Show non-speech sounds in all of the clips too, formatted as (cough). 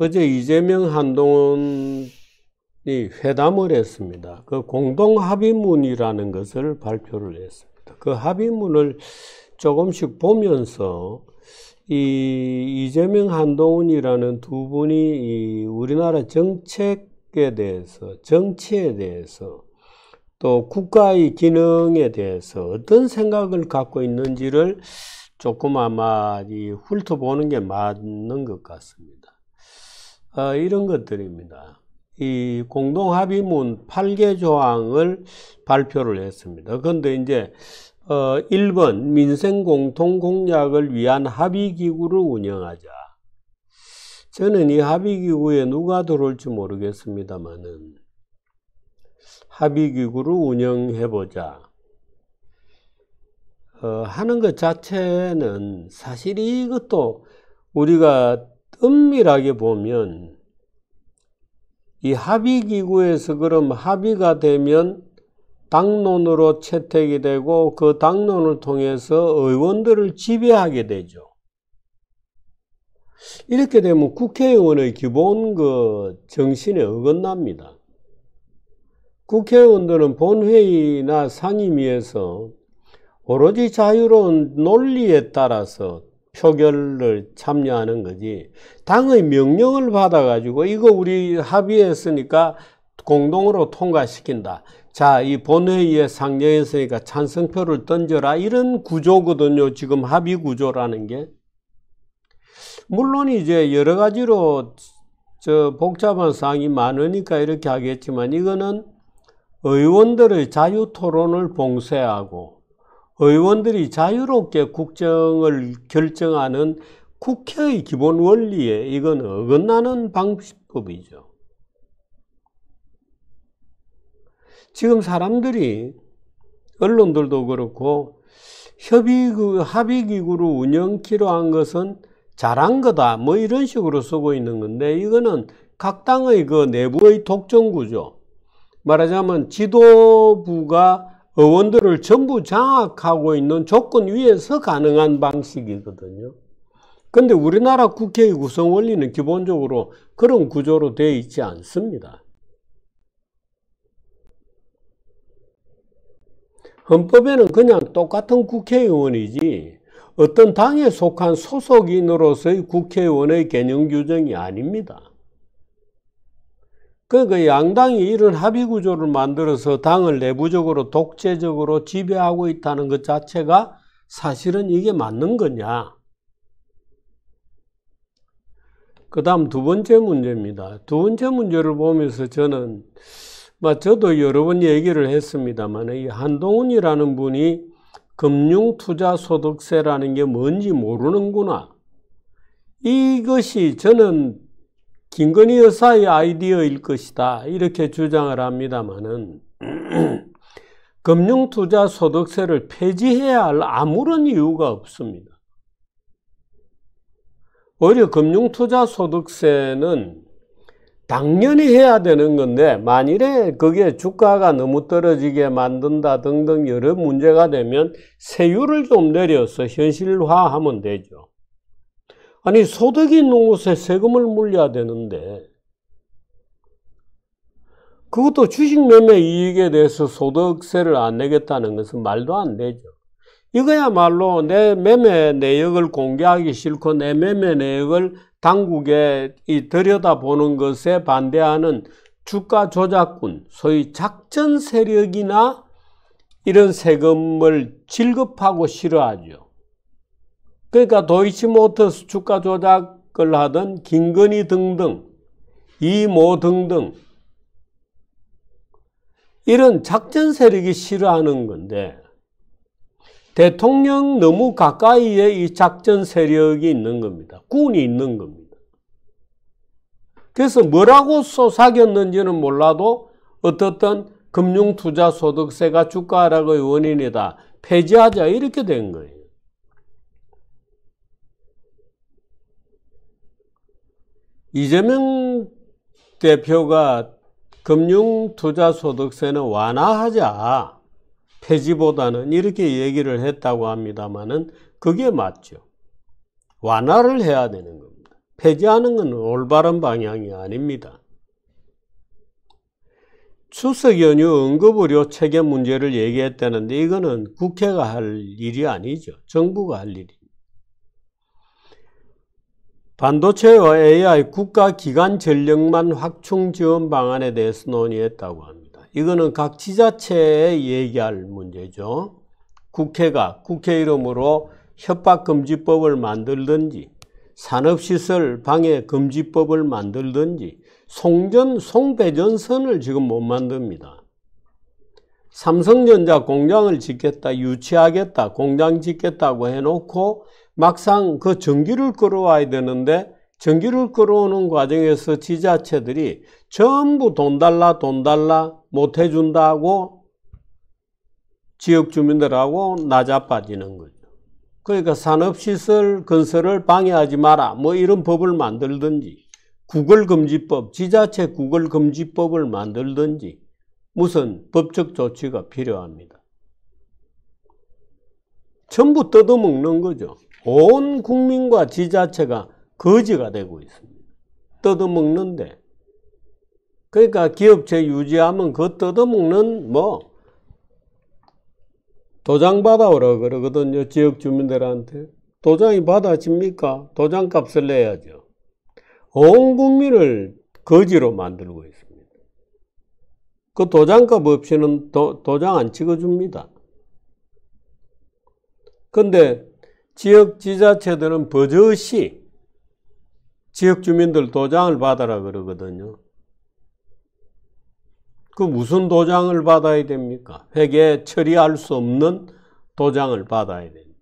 어제 이재명 한동훈이 회담을 했습니다. 그 공동 합의문이라는 것을 발표를 했습니다. 그 합의문을 조금씩 보면서 이 이재명 한동훈이라는 두 분이 우리나라 정책에 대해서 정치에 대해서 또 국가의 기능에 대해서 어떤 생각을 갖고 있는지를 조금 아마 이 훑어보는 게 맞는 것 같습니다. 어, 이런 것들입니다. 이 공동합의문 8개 조항을 발표를 했습니다. 그런데 이제 어, 1번 민생공통공약을 위한 합의기구를 운영하자. 저는 이 합의기구에 누가 들어올지 모르겠습니다만은 합의기구를 운영해보자. 어, 하는 것 자체는 사실 이것도 우리가 은밀하게 보면 이 합의기구에서 그럼 합의가 되면 당론으로 채택이 되고 그 당론을 통해서 의원들을 지배하게 되죠. 이렇게 되면 국회의원의 기본 그 정신에 어긋납니다. 국회의원들은 본회의나 상임위에서 오로지 자유로운 논리에 따라서 표결을 참여하는 거지. 당의 명령을 받아가지고 이거 우리 합의했으니까 공동으로 통과시킨다. 자, 이 본회의에 상정했으니까 찬성표를 던져라. 이런 구조거든요. 지금 합의 구조라는 게. 물론 이제 여러 가지로 저 복잡한 사항이 많으니까 이렇게 하겠지만 이거는 의원들의 자유 토론을 봉쇄하고 의원들이 자유롭게 국정을 결정하는 국회의 기본 원리에 이건 어긋나는 방법이죠. 지금 사람들이 언론들도 그렇고 협의 합의 기구로 운영키로 한 것은 잘한 거다 뭐 이런 식으로 쓰고 있는 건데 이거는 각 당의 그 내부의 독점 구조 말하자면 지도부가 의원들을 전부 장악하고 있는 조건 위에서 가능한 방식이거든요. 근데 우리나라 국회의 구성 원리는 기본적으로 그런 구조로 되어 있지 않습니다. 헌법에는 그냥 똑같은 국회의원이지 어떤 당에 속한 소속인으로서의 국회의원의 개념 규정이 아닙니다. 그러니까 양당이 이런 합의 구조를 만들어서 당을 내부적으로 독재적으로 지배하고 있다는 것 자체가 사실은 이게 맞는 거냐. 그 다음 두 번째 문제입니다. 두 번째 문제를 보면서 저는, 저도 여러 번 얘기를 했습니다만, 이 한동훈이라는 분이 금융투자소득세라는 게 뭔지 모르는구나. 이것이 저는 김건희 여사의 아이디어일 것이다 이렇게 주장을 합니다마는 (clears throat) 금융투자소득세를 폐지해야 할 아무런 이유가 없습니다. 오히려 금융투자소득세는 당연히 해야 되는 건데 만일에 그게 주가가 너무 떨어지게 만든다 등등 여러 문제가 되면 세율을 좀 내려서 현실화하면 되죠. 아니, 소득이 있는 곳에 세금을 물려야 되는데, 그것도 주식 매매 이익에 대해서 소득세를 안 내겠다는 것은 말도 안 되죠. 이거야말로 내 매매 내역을 공개하기 싫고 내 매매 내역을 당국에 들여다보는 것에 반대하는 주가 조작군, 소위 작전 세력이나 이런 세금을 질급하고 싫어하죠. 그러니까 도이치모터스 주가 조작을 하던 김건희 등등 이모 등등 이런 작전 세력이 싫어하는 건데 대통령 너무 가까이에 이 작전 세력이 있는 겁니다. 군이 있는 겁니다. 그래서 뭐라고 쏘사겼는지는 몰라도 어떻든 금융투자소득세가 주가 하락의 원인이다. 폐지하자 이렇게 된 거예요. 이재명 대표가 금융투자소득세는 완화하자 폐지보다는 이렇게 얘기를 했다고 합니다만는 그게 맞죠. 완화를 해야 되는 겁니다. 폐지하는 건 올바른 방향이 아닙니다. 추석 연휴 응급의료 체계 문제를 얘기했다는데 이거는 국회가 할 일이 아니죠. 정부가 할 일이. 반도체와 AI 국가기관 전력만 확충 지원 방안에 대해서 논의했다고 합니다. 이거는 각 지자체에 얘기할 문제죠. 국회가 국회 이름으로 협박금지법을 만들든지 산업시설 방해금지법을 만들든지 송전, 송배전선을 지금 못 만듭니다. 삼성전자 공장을 짓겠다, 유치하겠다, 공장 짓겠다고 해놓고 막상 그 전기를 끌어와야 되는데 전기를 끌어오는 과정에서 지자체들이 전부 돈 달라 돈 달라 못 해준다고 지역 주민들하고 나자빠지는 거죠. 그러니까 산업시설 건설을 방해하지 마라 뭐 이런 법을 만들든지 구글금지법 지자체 구글금지법을 만들든지 무슨 법적 조치가 필요합니다. 전부 뜯어먹는 거죠. 온 국민과 지자체가 거지가 되고 있습니다. 뜯어먹는데. 그러니까 기업체 유지하면 그 뜯어먹는 뭐 도장 받아오라 그러거든요. 지역 주민들한테. 도장이 받아집니까? 도장값을 내야죠. 온 국민을 거지로 만들고 있습니다. 그 도장값 없이는 도, 도장 안 찍어줍니다. 근데 지역 지자체들은 버젓이 지역 주민들 도장을 받아라 그러거든요. 그 무슨 도장을 받아야 됩니까? 회계 처리할 수 없는 도장을 받아야 됩니다.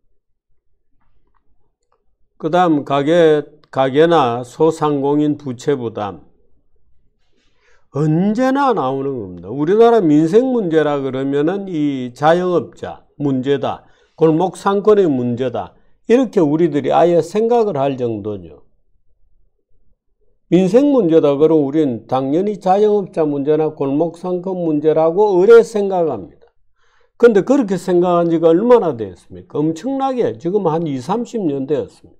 그 다음 가게, 가게나 소상공인 부채 부담. 언제나 나오는 겁니다. 우리나라 민생 문제라 그러면은 이 자영업자 문제다. 골목 상권의 문제다. 이렇게 우리들이 아예 생각을 할 정도죠. 민생 문제다 그러면 우리는 당연히 자영업자 문제나 골목상권 문제라고 의뢰 생각합니다. 근데 그렇게 생각한 지가 얼마나 되었습니까? 엄청나게 지금 한 20, 30년 되었습니다.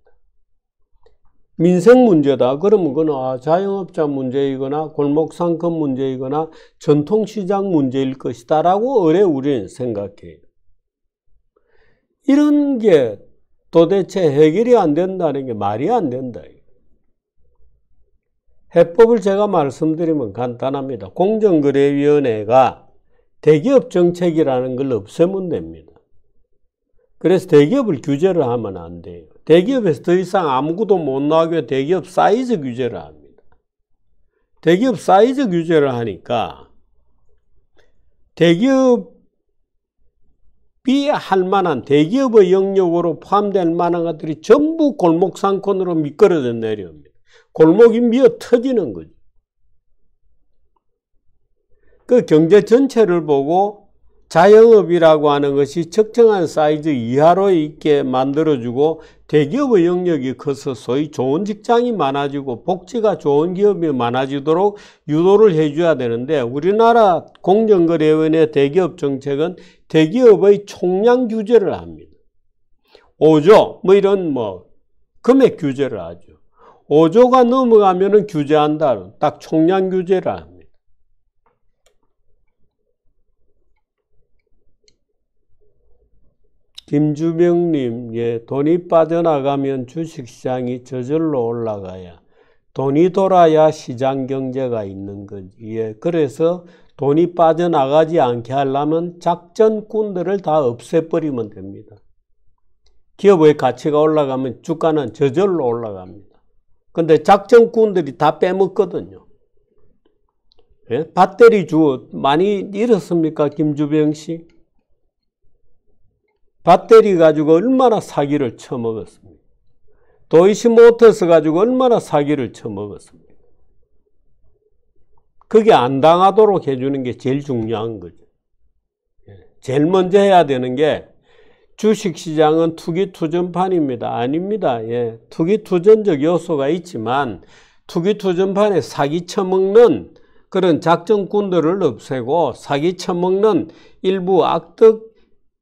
민생 문제다 그러면 그건 아, 자영업자 문제이거나 골목상권 문제이거나 전통시장 문제일 것이다 라고 의뢰 우리는 생각해요. 이런 게 도대체 해결이 안 된다는 게 말이 안 된다. 해법을 제가 말씀드리면 간단합니다. 공정거래위원회가 대기업 정책이라는 걸 없애면 됩니다. 그래서 대기업을 규제를 하면 안 돼요. 대기업에서 더 이상 아무것도 못나게 대기업 사이즈 규제를 합니다. 대기업 사이즈 규제를 하니까 대기업 비할 만한 대기업의 영역으로 포함될 만한 것들이 전부 골목 상권으로 미끄러져 내려옵니다. 골목이 미어 터지는 거죠. 그 경제 전체를 보고 자영업이라고 하는 것이 적정한 사이즈 이하로 있게 만들어주고 대기업의 영역이 커서 소위 좋은 직장이 많아지고 복지가 좋은 기업이 많아지도록 유도를 해줘야 되는데 우리나라 공정거래위원회 대기업 정책은 대기업의 총량 규제를 합니다. 5조 뭐 이런 뭐 금액 규제를 하죠. 5조가 넘어가면은 규제한다. 딱 총량 규제를 합니다. 김주병님, 예, 돈이 빠져나가면 주식시장이 저절로 올라가야. 돈이 돌아야 시장 경제가 있는 거지. 예, 그래서 돈이 빠져나가지 않게 하려면 작전꾼들을 다 없애버리면 됩니다. 기업의 가치가 올라가면 주가는 저절로 올라갑니다. 근데 작전꾼들이 다 빼먹거든요. 예? 배터리 주 많이 잃었습니까, 김주병 씨? 밧데리 가지고 얼마나 사기를 쳐먹었습니까? 도이시모터스 가지고 얼마나 사기를 쳐먹었습니까? 그게 안 당하도록 해주는 게 제일 중요한 거죠. 예, 제일 먼저 해야 되는 게 주식시장은 투기투전판입니다. 아닙니다. 예. 투기투전적 요소가 있지만 투기투전판에 사기 쳐먹는 그런 작전꾼들을 없애고 사기 쳐먹는 일부 악덕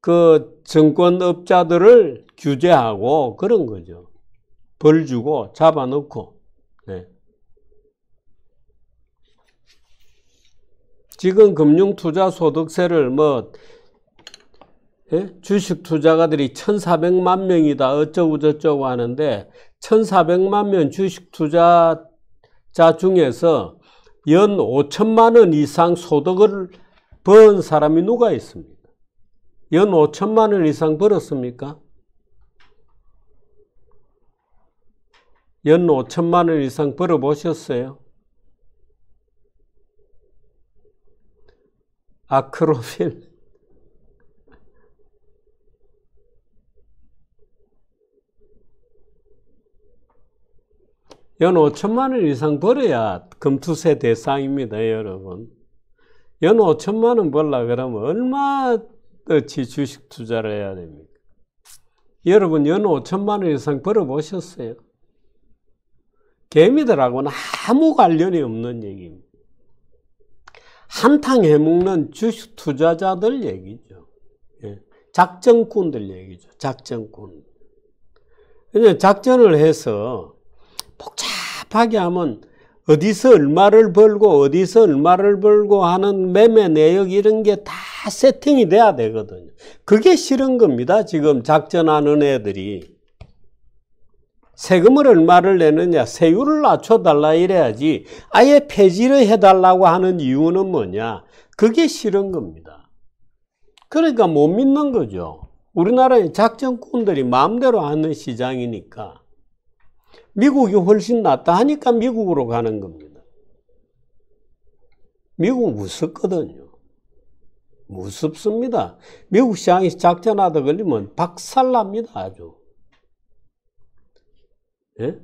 그 증권업자들을 규제하고 그런 거죠. 벌 주고 잡아놓고. 네. 지금 금융투자소득세를 뭐 예? 주식투자가들이 1,400만 명이다 어쩌고저쩌고 하는데 1,400만 명 주식투자자 중에서 연 5천만 원 이상 소득을 번 사람이 누가 있습니까? 연 5천만 원 이상 벌었습니까? 연 5천만 원 이상 벌어보셨어요? 아크로필. 연 5천만 원 이상 벌어야 금투세 대상입니다, 여러분. 연 5천만 원 벌라 그러면 얼마 어찌 주식 투자를 해야 됩니까? 여러분 연 5천만 원 이상 벌어보셨어요? 개미들하고는 아무 관련이 없는 얘기입니다. 한탕 해먹는 주식 투자자들 얘기죠. 예. 작전꾼들 얘기죠. 작전꾼. 그냥 작전을 해서 복잡하게 하면 어디서 얼마를 벌고 어디서 얼마를 벌고 하는 매매 내역 이런 게다 세팅이 돼야 되거든요. 그게 싫은 겁니다. 지금 작전하는 애들이. 세금을 얼마를 내느냐, 세율을 낮춰달라 이래야지 아예 폐지를 해달라고 하는 이유는 뭐냐. 그게 싫은 겁니다. 그러니까 못 믿는 거죠. 우리나라의 작전꾼들이 마음대로 하는 시장이니까 미국이 훨씬 낫다 하니까 미국으로 가는 겁니다. 미국 웃었거든요 무섭습니다. 미국 시장이 작전하다 걸리면 박살납니다. 아주. 예?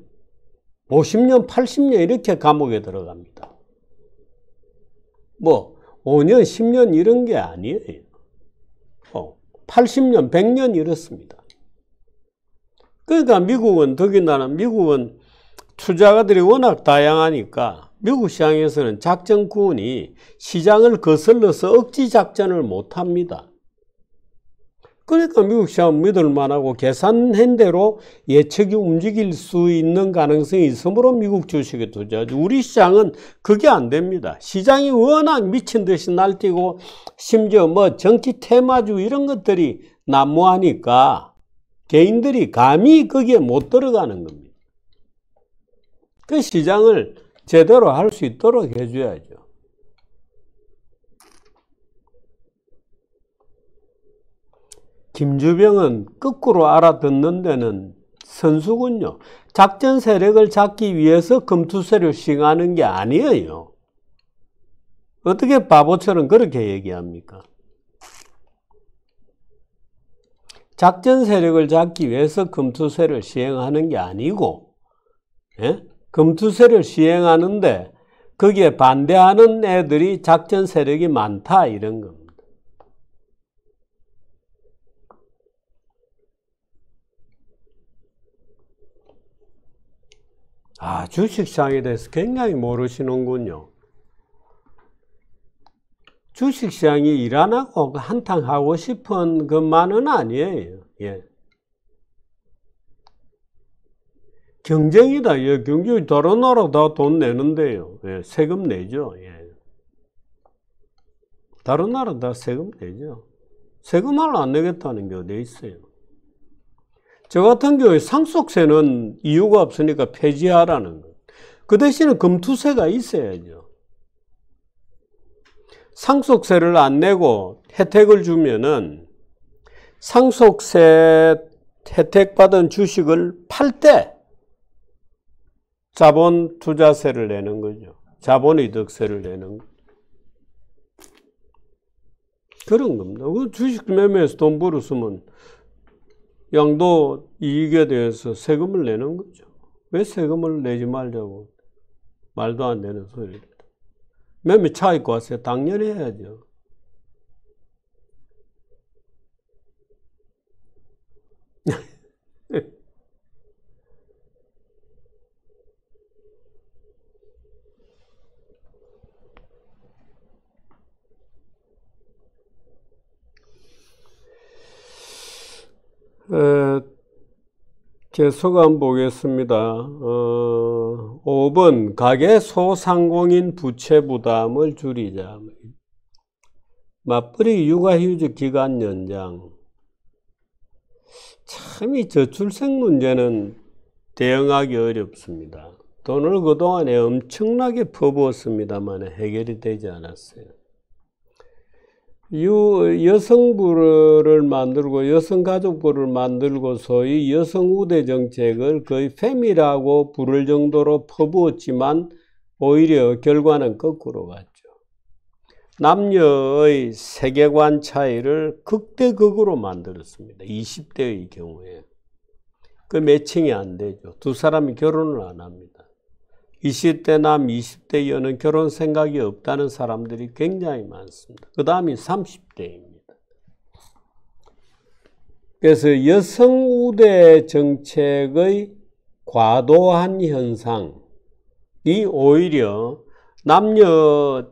50년, 80년 이렇게 감옥에 들어갑니다. 뭐 5년, 10년 이런 게 아니에요. 어, 80년, 100년 이렇습니다. 그러니까 미국은, 더군다나 미국은 투자가들이 워낙 다양하니까 미국 시장에서는 작전군이 시장을 거슬러서 억지 작전을 못합니다. 그러니까 미국 시장은 믿을만하고 계산한 대로 예측이 움직일 수 있는 가능성이 있으므로 미국 주식에 투자하죠. 우리 시장은 그게 안 됩니다. 시장이 워낙 미친 듯이 날뛰고 심지어 뭐 정치 테마주 이런 것들이 난무하니까 개인들이 감히 거기에 못 들어가는 겁니다. 그 시장을 제대로 할 수 있도록 해줘야죠. 김주병은 거꾸로 알아듣는 데는 선수군요. 작전 세력을 잡기 위해서 금투세를 시하는게 아니에요. 어떻게 바보처럼 그렇게 얘기합니까? 작전 세력을 잡기 위해서 금투세를 시행하는 게 아니고, 예? 금투세를 시행하는데 거기에 반대하는 애들이 작전 세력이 많다 이런 겁니다. 아, 주식시장에 대해서 굉장히 모르시는군요. 주식시장이 일안하고 한탕하고 싶은 것만은 아니에요. 예. 경쟁이다. 예, 경쟁 이 다른 나라 다 돈 내는데요. 예, 세금 내죠. 예. 다른 나라 다 세금 내죠. 세금을 안 내겠다는 게 어디 있어요? 저 같은 경우에 상속세는 이유가 없으니까 폐지하라는 거. 그 대신에 금투세가 있어야죠. 상속세를 안 내고 혜택을 주면은 상속세 혜택 받은 주식을 팔때 자본 투자세를 내는 거죠. 자본 이득세를 내는 거죠. 그런 겁니다. 그 주식 매매에서 돈 벌었으면 양도 이익에 대해서 세금을 내는 거죠. 왜 세금을 내지 말자고 말도 안 되는 소리입니다. 매매 차익과세 당연히 해야죠. 에, 제 소감 보겠습니다. 어, 5번 가계 소상공인 부채 부담을 줄이자. 맞벌이 육아휴직 기간 연장. 참이 저출생 문제는 대응하기 어렵습니다. 돈을 그동안에 엄청나게 퍼부었습니다만 해결이 되지 않았어요. 유, 여성부를 만들고 여성가족부를 만들고 소위 여성우대 정책을 거의 페미라고 부를 정도로 퍼부었지만 오히려 결과는 거꾸로 갔죠. 남녀의 세계관 차이를 극대극으로 만들었습니다. 20대의 경우에. 그 매칭이 안 되죠. 두 사람이 결혼을 안 합니다. 20대 남, 20대 여는 결혼 생각이 없다는 사람들이 굉장히 많습니다. 그 다음이 30대입니다. 그래서 여성 우대 정책의 과도한 현상이 오히려 남녀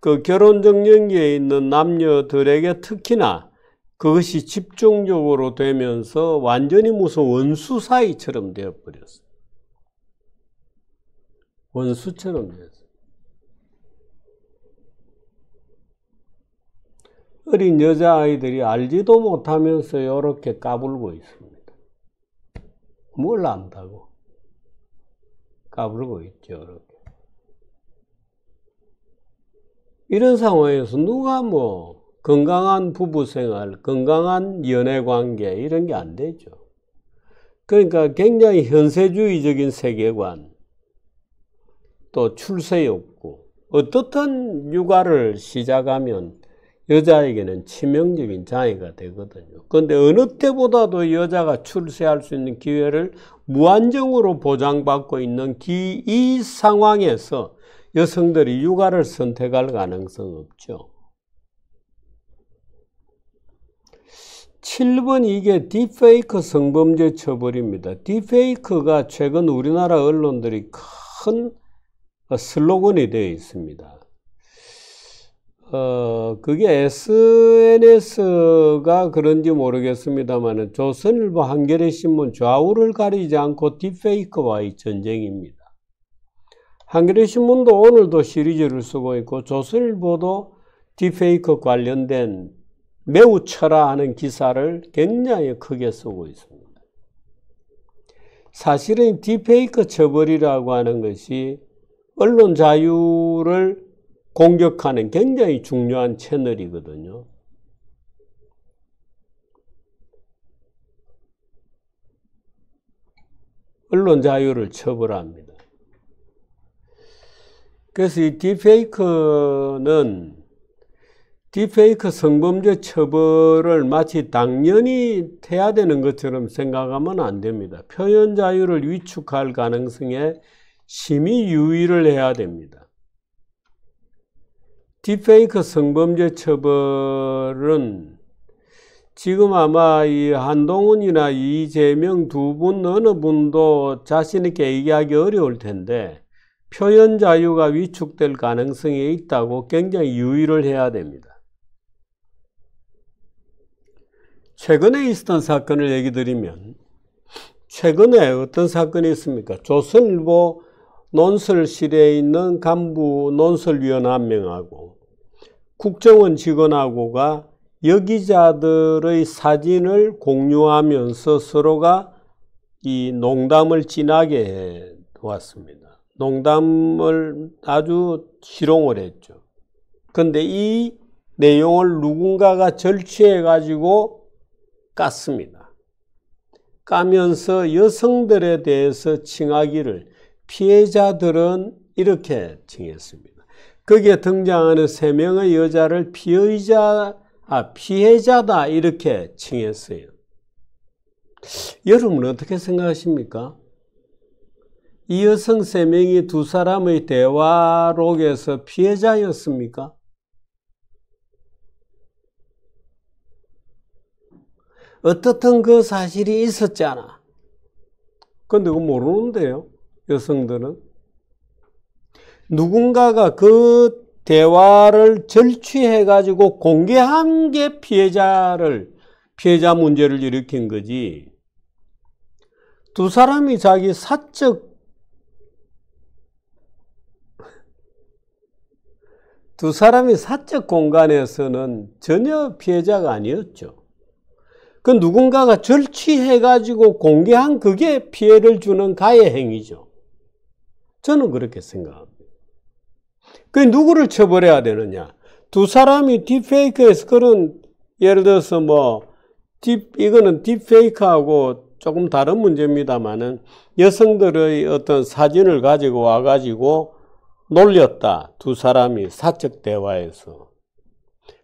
그 결혼 적령기에 있는 남녀들에게 특히나 그것이 집중적으로 되면서 완전히 무슨 원수 사이처럼 되어버렸어요. 원래 수천 옮겨서 어린 여자아이들이 알지도 못하면서 이렇게 까불고 있습니다. 뭘 안다고. 까불고 있죠, 이렇게. 이런 상황에서 누가 뭐 건강한 부부 생활, 건강한 연애 관계 이런 게 안 되죠. 그러니까 굉장히 현세주의적인 세계관, 또출세욕고 어떻든 육아를 시작하면 여자에게는 치명적인 장애가 되거든요. 그런데 어느 때보다도 여자가 출세할 수 있는 기회를 무한정으로 보장받고 있는 기, 이 상황에서 여성들이 육아를 선택할 가능성 없죠. 7번 이게 디페이크 성범죄 처벌입니다. 디페이크가 최근 우리나라 언론들이 큰 어, 슬로건이 되어 있습니다. 어, 그게 SNS가 그런지 모르겠습니다만 조선일보 한겨레 신문 좌우를 가리지 않고 딥페이크와의 전쟁입니다. 한겨레 신문도 오늘도 시리즈를 쓰고 있고 조선일보도 딥페이크 관련된 매우 철화하는 기사를 굉장히 크게 쓰고 있습니다. 사실은 딥페이크 처벌이라고 하는 것이 언론 자유를 공격하는 굉장히 중요한 채널이거든요. 언론 자유를 처벌합니다. 그래서 이 딥페이크는 딥페이크 성범죄 처벌을 마치 당연히 해야 되는 것처럼 생각하면 안 됩니다. 표현 자유를 위축할 가능성에 심히 유의를 해야 됩니다. 딥페이크 성범죄 처벌은 지금 아마 이 한동훈이나 이재명 두 분 어느 분도 자신있게 얘기하기 어려울 텐데 표현 자유가 위축될 가능성이 있다고 굉장히 유의를 해야 됩니다. 최근에 있었던 사건을 얘기 드리면 최근에 어떤 사건이 있습니까? 조선일보 논설실에 있는 간부 논설위원 한 명하고 국정원 직원하고가 여기자들의 사진을 공유하면서 서로가 이 농담을 진하게 해 왔습니다. 농담을 아주 실용을 했죠. 근데 이 내용을 누군가가 절취해 가지고 깠습니다. 까면서 여성들에 대해서 칭하기를 피해자들은 이렇게 정했습니다. 거기에 등장하는 세 명의 여자를 피의자, 아, 피해자다 이렇게 칭했어요. 여러분 어떻게 생각하십니까? 이 여성 세 명이 두 사람의 대화록에서 피해자였습니까? 어떻든 그 사실이 있었잖아. 근데 그 모르는데요. 여성들은 누군가가 그 대화를 절취해 가지고 공개한 게 피해자를 피해자 문제를 일으킨 거지. 두 사람이 자기 사적 두 사람이 사적 공간에서는 전혀 피해자가 아니었죠. 그 누군가가 절취해 가지고 공개한 그게 피해를 주는 가해 행위죠. 저는 그렇게 생각합니다. 그 누구를 처벌해야 되느냐? 두 사람이 딥페이크에서 그런 예를 들어서 뭐 딥, 이거는 딥페이크하고 조금 다른 문제입니다만은 여성들의 어떤 사진을 가지고 와가지고 놀렸다. 두 사람이 사적 대화에서.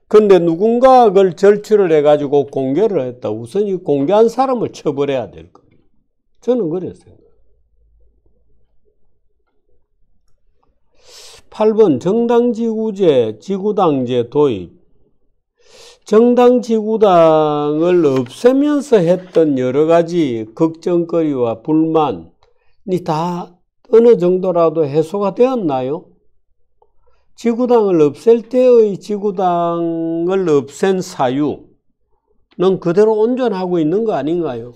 근데 누군가 그걸 절취를 해가지고 공개를 했다. 우선 이 공개한 사람을 처벌해야 될 거예요. 저는 그랬어요. 8번 정당지구제, 지구당제 도입. 정당지구당을 없애면서 했던 여러 가지 걱정거리와 불만이 다 어느 정도라도 해소가 되었나요? 지구당을 없앨 때의 지구당을 없앤 사유는 그대로 온전하고 있는 거 아닌가요?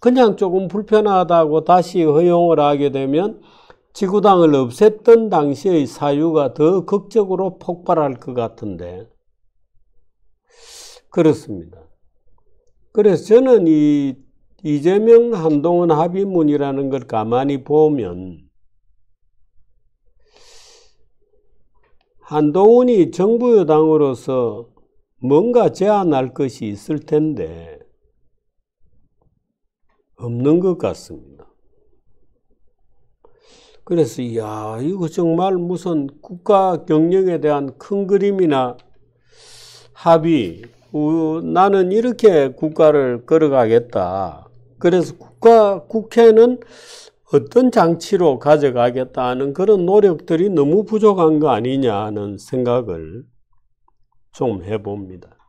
그냥 조금 불편하다고 다시 허용을 하게 되면 지구당을 없앴던 당시의 사유가 더 극적으로 폭발할 것 같은데 그렇습니다. 그래서 저는 이 이재명 한동훈 합의문이라는 걸 가만히 보면 한동훈이 정부 여당으로서 뭔가 제안할 것이 있을 텐데 없는 것 같습니다. 그래서 야 이거 정말 무슨 국가 경영에 대한 큰 그림이나 합의 어, 나는 이렇게 국가를 걸어가겠다. 그래서 국가 국회는 어떤 장치로 가져가겠다는 그런 노력들이 너무 부족한 거 아니냐는 생각을 좀 해봅니다.